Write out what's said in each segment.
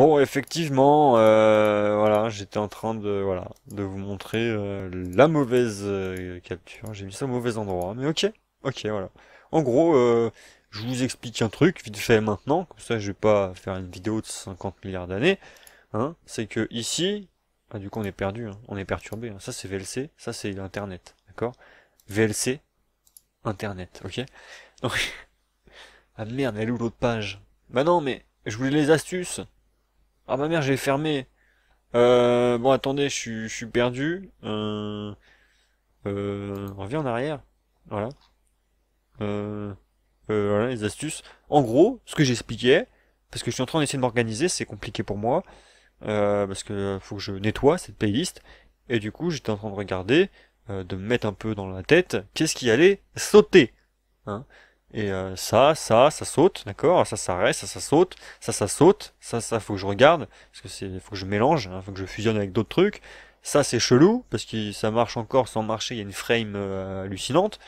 Bon, effectivement, euh, voilà, j'étais en train de, voilà, de vous montrer euh, la mauvaise euh, capture. J'ai mis ça au mauvais endroit, mais ok, ok, voilà. En gros, je vous explique un truc vite fait maintenant, comme ça je vais pas faire une vidéo de 50 milliards d'années. Hein. c'est que ici, ah, du coup on est perdu, hein. on est perturbé. Hein. ça c'est VLC, ça c'est Internet, d'accord VLC, Internet, ok ah merde, elle est où l'autre page Bah non, mais je voulais les astuces. Ah ma mère, j'ai fermé. Euh, bon, attendez, je suis perdu. Euh, euh on en arrière. Voilà. Euh, voilà les astuces. En gros, ce que j'expliquais, parce que je suis en train d'essayer de m'organiser, c'est compliqué pour moi, parce que faut que je nettoie cette playlist. Et du coup, j'étais en train de regarder, de me mettre un peu dans la tête, qu'est-ce qui allait sauter. Hein. Et euh, ça, ça, ça saute, d'accord Ça, ça reste, ça, ça saute, ça, ça saute, ça, ça, faut que je regarde, parce que c'est, faut que je mélange, hein, faut que je fusionne avec d'autres trucs. Ça, c'est chelou, parce que ça marche encore sans marcher, il y a une frame euh, hallucinante.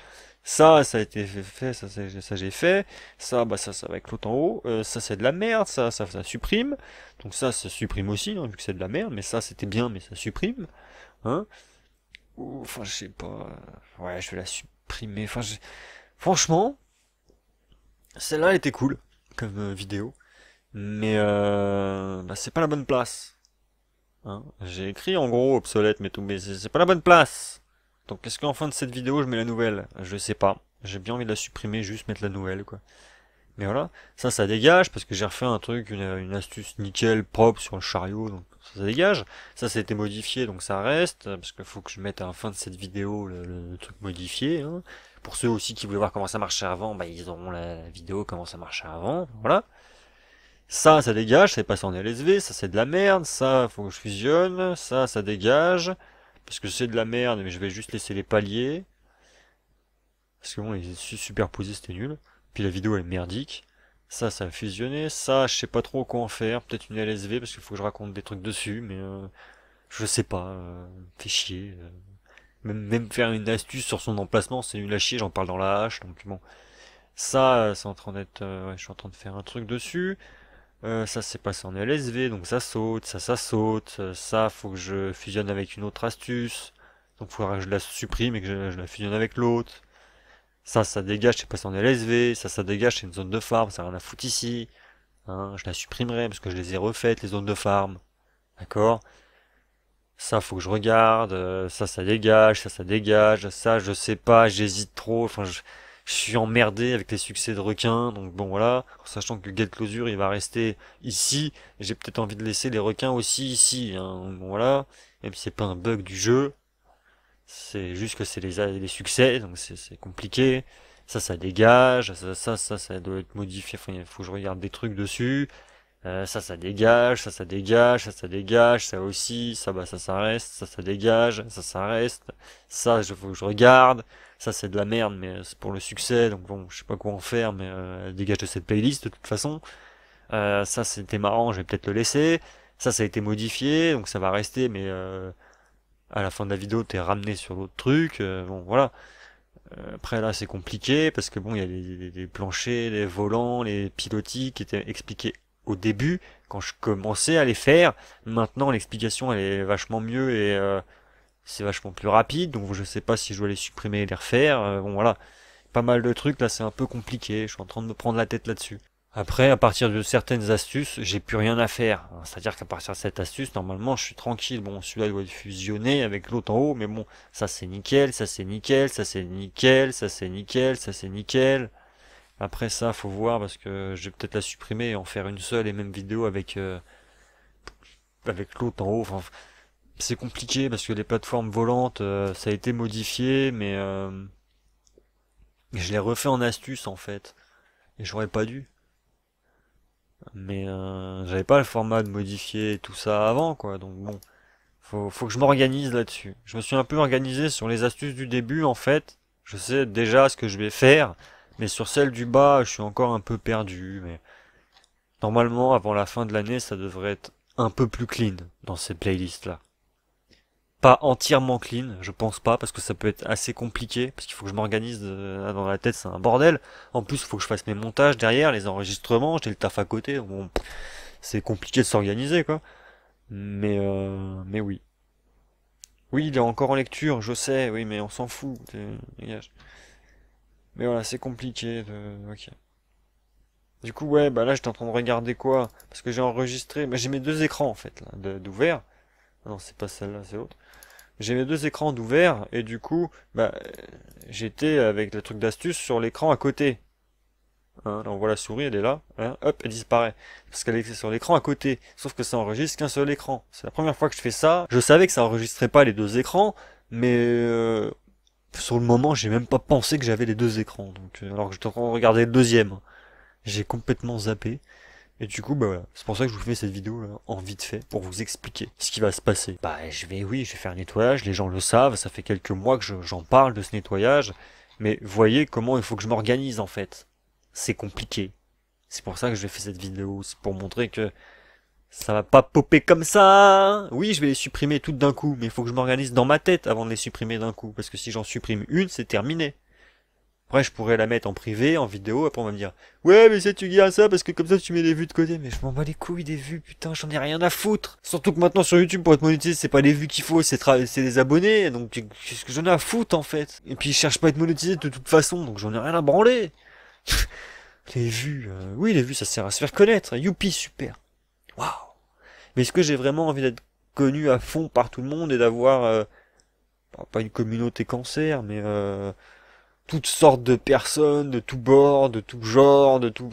Ça, ça a été fait, ça, ça j'ai fait. Ça, bah ça, ça va avec l'autre en haut. Euh, ça, c'est de la merde, ça, ça, ça supprime. Donc ça, ça supprime aussi, hein, vu que c'est de la merde. Mais ça, c'était bien, mais ça supprime. Hein Enfin, je sais pas. Ouais, je vais la supprimer. Enfin, je... franchement, celle-là était cool comme euh, vidéo, mais euh, bah, c'est pas la bonne place. Hein. J'ai écrit en gros obsolète mais tout, mais c'est pas la bonne place. Donc quest ce qu'en fin de cette vidéo je mets la nouvelle Je sais pas. J'ai bien envie de la supprimer, juste mettre la nouvelle quoi. Mais voilà, ça, ça dégage, parce que j'ai refait un truc, une, astuce nickel, propre sur le chariot, donc ça, dégage. Ça, ça a été modifié, donc ça reste, parce qu'il faut que je mette à la fin de cette vidéo le, truc modifié. Hein. Pour ceux aussi qui voulaient voir comment ça marchait avant, bah, ils auront la vidéo comment ça marchait avant, voilà. Ça, ça dégage, c'est passé en LSV, ça c'est de la merde, ça, faut que je fusionne, ça, ça dégage, parce que c'est de la merde, mais je vais juste laisser les paliers. Parce que bon, les superposés, c'était nul. Puis la vidéo elle est merdique. Ça, ça a fusionné. Ça, je sais pas trop quoi en faire. Peut-être une LSV parce qu'il faut que je raconte des trucs dessus, mais euh, je sais pas. Euh, fait chier. Euh. même, même, faire une astuce sur son emplacement, c'est une la chier. J'en parle dans la hache, donc bon. Ça, c'est en train d'être. Euh, ouais, je suis en train de faire un truc dessus. ça c'est passé en LSV, donc ça saute, ça ça saute, ça faut que je fusionne avec une autre astuce, donc faudra que je la supprime et que je la fusionne avec l'autre. Ça, ça dégage, je sais pas si en LSV, ça, ça dégage, c'est une zone de farm, ça rien à foutre ici. Hein, je la supprimerai parce que je les ai refaites, les zones de farm. D'accord Ça, faut que je regarde, euh, ça, ça dégage, ça, ça dégage, ça, je sais pas, j'hésite trop, enfin, je, suis emmerdé avec les succès de requins, donc bon, voilà, en sachant que Gate Closure, il va rester ici, j'ai peut-être envie de laisser les requins aussi ici, hein, bon, voilà, même si c'est pas un bug du jeu, c'est juste que c'est les, les succès, donc c'est compliqué. Ça, ça dégage. Ça, ça, ça, ça doit être modifié. il faut que je regarde des trucs dessus. Euh, ça, ça dégage. Ça, ça dégage. Ça, ça dégage. Ça aussi. Ça, bah, ça, ça reste. Ça, ça dégage. Ça, ça reste. Ça, je faut que je regarde. Ça, c'est de la merde, mais euh, c'est pour le succès. Donc bon, je sais pas quoi en faire, mais euh, dégage de cette playlist de toute façon. Euh, ça, c'était marrant. Je vais peut-être le laisser. Ça, ça a été modifié, donc ça va rester, mais euh, à la fin de la vidéo, t'es ramené sur l'autre truc. Euh, bon, voilà. Euh, après là c'est compliqué parce que bon il y a les, planchers, les volants, les pilotis qui étaient expliqués au début quand je commençais à les faire. Maintenant l'explication elle est vachement mieux et euh, c'est vachement plus rapide donc je sais pas si je dois les supprimer et les refaire. bon voilà pas mal de trucs là c'est un peu compliqué. Je suis en train de me prendre la tête là-dessus. Après, à partir de certaines astuces, j'ai plus rien à faire. C'est-à-dire qu'à partir de cette astuce, normalement, je suis tranquille. Bon, celui-là doit être fusionné avec l'autre en haut, mais bon, ça c'est nickel, ça c'est nickel, ça c'est nickel, ça c'est nickel, ça c'est nickel. Après ça, faut voir parce que je vais peut-être la supprimer et en faire une seule et même vidéo avec euh, avec l'autre en haut. Enfin, c'est compliqué parce que les plateformes volantes, euh, ça a été modifié, mais euh, je l'ai refait en astuce en fait. Et j'aurais pas dû. Mais euh, j'avais pas le format de modifier tout ça avant, quoi. Donc bon, faut, faut que je m'organise là-dessus. Je me suis un peu organisé sur les astuces du début, en fait. Je sais déjà ce que je vais faire, mais sur celle du bas, je suis encore un peu perdu. Mais normalement, avant la fin de l'année, ça devrait être un peu plus clean dans ces playlists-là pas entièrement clean, je pense pas, parce que ça peut être assez compliqué, parce qu'il faut que je m'organise euh, dans la tête, c'est un bordel. En plus, il faut que je fasse mes montages derrière, les enregistrements, j'ai le taf à côté, bon, c'est compliqué de s'organiser, quoi. Mais, euh, mais oui. Oui, il est encore en lecture, je sais, oui, mais on s'en fout, Mais voilà, c'est compliqué Ok. Du coup, ouais, bah là, j'étais en train de regarder quoi Parce que j'ai enregistré... mais bah, j'ai mes deux écrans, en fait, d'ouvert. Ah non, c'est pas celle-là, c'est l'autre. J'ai mes deux écrans d'ouvert et du coup, bah, j'étais avec le truc d'astuce sur l'écran à côté. Hein, là, on voit la souris, elle est là. Hein, hop, elle disparaît. Parce qu'elle est sur l'écran à côté. Sauf que ça enregistre qu'un seul écran. C'est la première fois que je fais ça. Je savais que ça enregistrait pas les deux écrans, mais euh, sur le moment, j'ai même pas pensé que j'avais les deux écrans. Donc, euh, alors que je regardais regarder le deuxième. J'ai complètement zappé. Et du coup, bah voilà, c'est pour ça que je vous fais cette vidéo là, en vite fait, pour vous expliquer ce qui va se passer. Bah je vais, oui, je vais faire un nettoyage, les gens le savent, ça fait quelques mois que j'en parle de ce nettoyage, mais voyez comment il faut que je m'organise en fait. C'est compliqué. C'est pour ça que je vais faire cette vidéo, c'est pour montrer que ça va pas popper comme ça Oui, je vais les supprimer toutes d'un coup, mais il faut que je m'organise dans ma tête avant de les supprimer d'un coup, parce que si j'en supprime une, c'est terminé. Après, je pourrais la mettre en privé, en vidéo, après on va me dire Ouais, mais c'est tu à ça parce que comme ça, tu mets les vues de côté. Mais je m'en bats les couilles des vues, putain, j'en ai rien à foutre. Surtout que maintenant sur YouTube, pour être monétisé, c'est pas les vues qu'il faut, c'est des abonnés. Donc, qu'est-ce que j'en ai à foutre en fait Et puis, je cherche pas à être monétisé de toute façon, donc j'en ai rien à branler. les vues, euh, oui, les vues, ça sert à se faire connaître. Youpi, super. Waouh. Mais est-ce que j'ai vraiment envie d'être connu à fond par tout le monde et d'avoir. Euh, pas une communauté cancer, mais. Euh toutes sortes de personnes, de tout bord, de tout genre, de tout...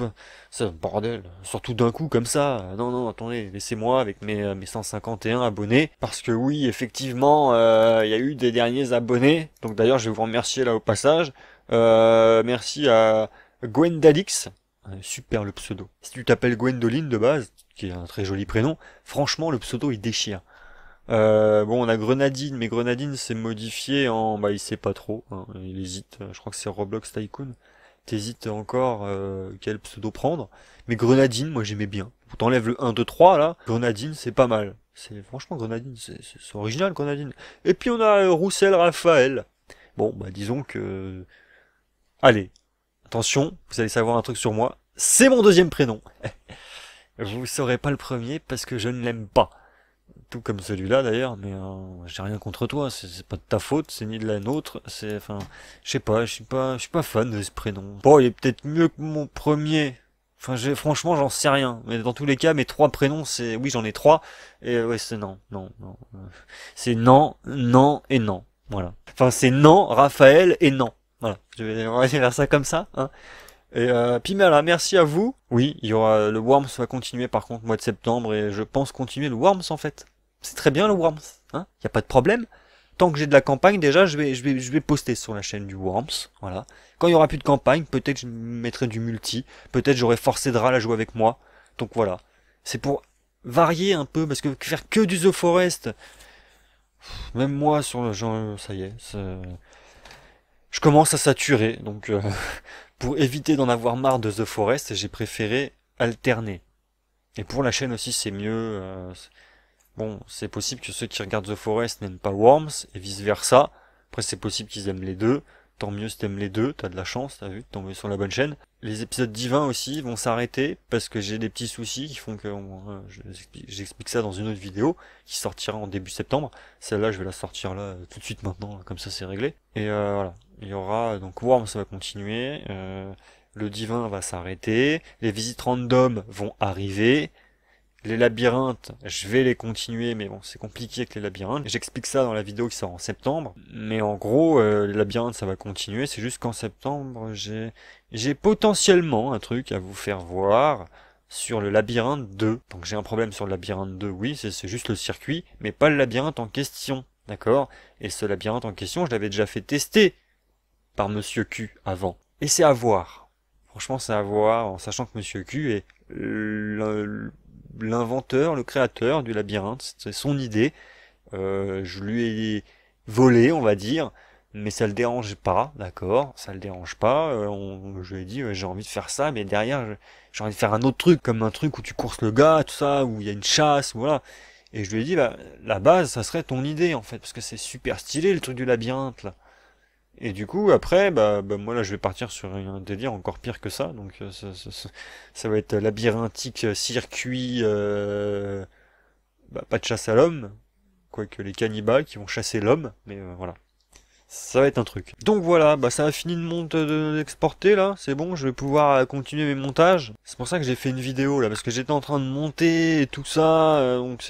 un bordel, surtout d'un coup comme ça. Non, non, attendez, laissez-moi avec mes, 151 euh, abonnés. Parce que oui, effectivement, euh, il y a eu des derniers abonnés. Donc d'ailleurs, je vais vous remercier là au passage. Euh, merci à Gwendalix. Super le pseudo. Si tu t'appelles Gwendoline de base, qui est un très joli prénom, franchement, le pseudo, il déchire. Euh, bon, on a Grenadine, mais Grenadine c'est modifié en, bah, il sait pas trop, hein. il hésite. Euh, je crois que c'est Roblox Tycoon. T'hésites encore euh, quel pseudo prendre. Mais Grenadine, moi j'aimais bien. T'enlèves le 1, 2, 3 là. Grenadine, c'est pas mal. C'est franchement Grenadine, c'est original Grenadine. Et puis on a Roussel Raphaël. Bon, bah disons que, allez, attention, vous allez savoir un truc sur moi. C'est mon deuxième prénom. vous saurez pas le premier parce que je ne l'aime pas tout comme celui-là d'ailleurs, mais euh, j'ai rien contre toi, c'est pas de ta faute, c'est ni de la nôtre, c'est, enfin, je sais pas, je suis pas, je suis pas fan de ce prénom. Bon, il est peut-être mieux que mon premier. Enfin, franchement, j'en sais rien. Mais dans tous les cas, mes trois prénoms, c'est, oui, j'en ai trois, et euh, ouais, c'est non, non, non. Euh, c'est non, non et non. Voilà. Enfin, c'est non, Raphaël et non. Voilà. Je vais, on vers ça comme ça, hein. Et euh, puis merci à vous. Oui, il y aura le Worms va continuer par contre mois de septembre et je pense continuer le Worms en fait. C'est très bien le Worms, hein Il y a pas de problème. Tant que j'ai de la campagne, déjà je vais je vais je vais poster sur la chaîne du Worms, voilà. Quand il y aura plus de campagne, peut-être je mettrai du multi, peut-être j'aurai forcé Dral à jouer avec moi. Donc voilà. C'est pour varier un peu parce que faire que du The Forest même moi sur le genre ça y est, je commence à saturer donc euh, pour éviter d'en avoir marre de The Forest, j'ai préféré alterner. Et pour la chaîne aussi, c'est mieux. Euh, bon, c'est possible que ceux qui regardent The Forest n'aiment pas Worms et vice versa. Après, c'est possible qu'ils aiment les deux. Tant mieux si t'aimes les deux, t'as de la chance, t'as vu, tomber sur la bonne chaîne. Les épisodes divins aussi vont s'arrêter parce que j'ai des petits soucis qui font que euh, j'explique ça dans une autre vidéo qui sortira en début septembre. Celle-là, je vais la sortir là euh, tout de suite maintenant, comme ça c'est réglé. Et euh, voilà, il y aura donc Worms ça va continuer, le divin va s'arrêter, les visites random vont arriver, les labyrinthes, je vais les continuer, mais bon, c'est compliqué avec les labyrinthes. J'explique ça dans la vidéo qui sort en septembre. Mais en gros, euh, les labyrinthes, ça va continuer. C'est juste qu'en septembre, j'ai j'ai potentiellement un truc à vous faire voir sur le labyrinthe 2. Donc j'ai un problème sur le labyrinthe 2, oui, c'est juste le circuit, mais pas le labyrinthe en question, d'accord Et ce labyrinthe en question, je l'avais déjà fait tester par Monsieur Q avant. Et c'est à voir. Franchement, c'est à voir, en sachant que Monsieur Q est l'inventeur, le créateur du labyrinthe, c'est son idée. Euh, je lui ai volé, on va dire, mais ça le dérange pas, d'accord Ça le dérange pas. Euh, je lui ai dit j'ai envie de faire ça, mais derrière j'ai envie de faire un autre truc, comme un truc où tu courses le gars, tout ça, où il y a une chasse, voilà. Et je lui ai dit bah, la base, ça serait ton idée en fait, parce que c'est super stylé le truc du labyrinthe là. Et du coup, après, bah, bah, moi là, je vais partir sur un délire encore pire que ça. Donc, euh, ça, va être labyrinthique, euh, circuit, euh, bah, pas de chasse à l'homme, quoique les cannibales qui vont chasser l'homme, mais voilà. Ça va être un truc. Donc voilà, bah ça a fini de monter d'exporter là, c'est bon, je vais pouvoir continuer mes montages. C'est pour ça que j'ai fait une vidéo là, parce que j'étais en train de monter et tout ça, donc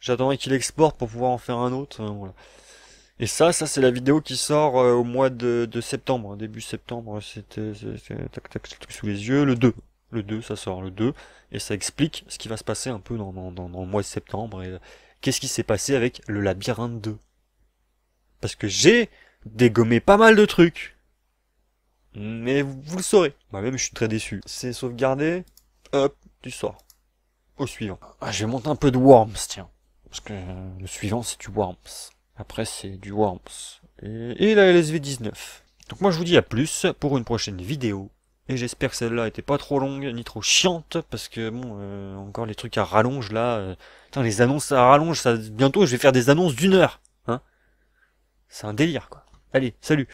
j'attendais qu'il exporte pour pouvoir en faire un autre. Hein, voilà. Et ça, ça c'est la vidéo qui sort euh, au mois de, septembre, début septembre, c'était tac tac sous les yeux, le 2. Le 2, ça sort le 2, et ça explique ce qui va se passer un peu dans, dans, dans, le mois de septembre, et euh, qu'est-ce qui s'est passé avec le labyrinthe 2. Parce que j'ai dégommé pas mal de trucs. Mais vous, le saurez. Moi-même, bah, je suis très déçu. C'est sauvegardé, hop, tu sors. Au suivant. Ah, je vais monter un peu de Worms, tiens. Parce que euh, le suivant, c'est du Worms. Après, c'est du Worms. Et, la LSV19. Donc moi, je vous dis à plus pour une prochaine vidéo. Et j'espère que celle-là n'était pas trop longue ni trop chiante parce que bon euh, encore les trucs à rallonge là. Euh, les annonces à rallonge, ça bientôt je vais faire des annonces d'une heure. Hein C'est un délire quoi. Allez, salut